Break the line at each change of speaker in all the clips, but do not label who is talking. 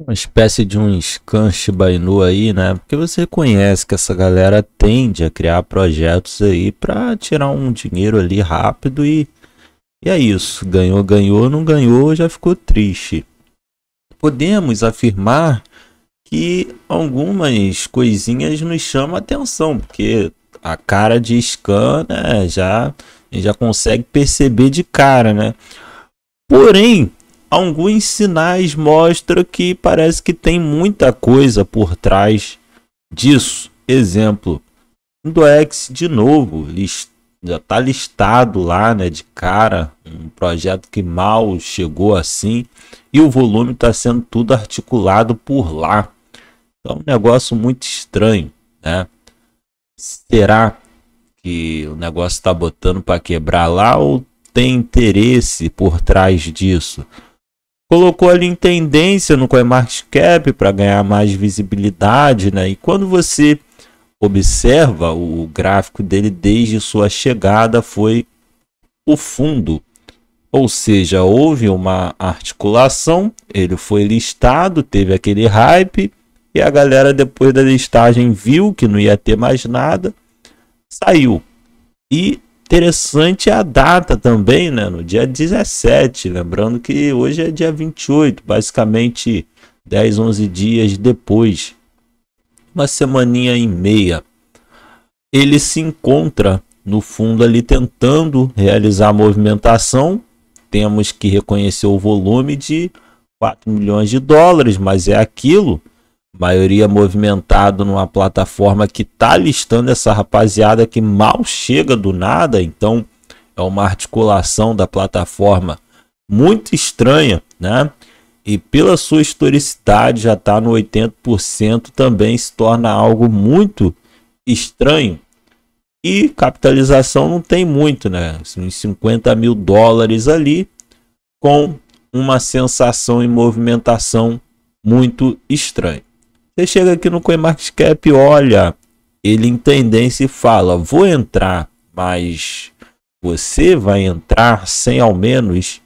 uma espécie de um cães bainu aí, né? Porque você conhece que essa galera tende a criar projetos aí para tirar um dinheiro ali rápido e, e é isso. Ganhou, ganhou, não ganhou, já ficou triste. Podemos afirmar que algumas coisinhas nos chamam a atenção, porque a cara de scan, né, já já consegue perceber de cara, né? Porém, alguns sinais mostram que parece que tem muita coisa por trás disso. Exemplo, X de novo list, já está listado lá, né, de cara, um projeto que mal chegou assim e o volume está sendo tudo articulado por lá. Então, é um negócio muito estranho, né? Será que o negócio está botando para quebrar lá ou tem interesse por trás disso? colocou ali em tendência no CoinMarketCap para ganhar mais visibilidade, né? E quando você observa o gráfico dele desde sua chegada foi o fundo, ou seja, houve uma articulação, ele foi listado, teve aquele hype e a galera depois da listagem viu que não ia ter mais nada, saiu. E Interessante a data também, né? No dia 17, lembrando que hoje é dia 28, basicamente 10, 11 dias depois, uma semaninha e meia. Ele se encontra no fundo ali tentando realizar a movimentação. Temos que reconhecer o volume de 4 milhões de dólares, mas é aquilo maioria movimentado numa plataforma que tá listando essa rapaziada que mal chega do nada, então é uma articulação da plataforma muito estranha, né? E pela sua historicidade já tá no 80% também se torna algo muito estranho. E capitalização não tem muito, né? Uns 50 mil dólares ali com uma sensação e movimentação muito estranha. Você chega aqui no CoinMarketCap, olha, ele em tendência e fala: vou entrar, mas você vai entrar sem ao menos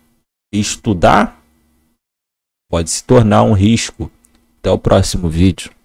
estudar? Pode se tornar um risco. Até o próximo vídeo.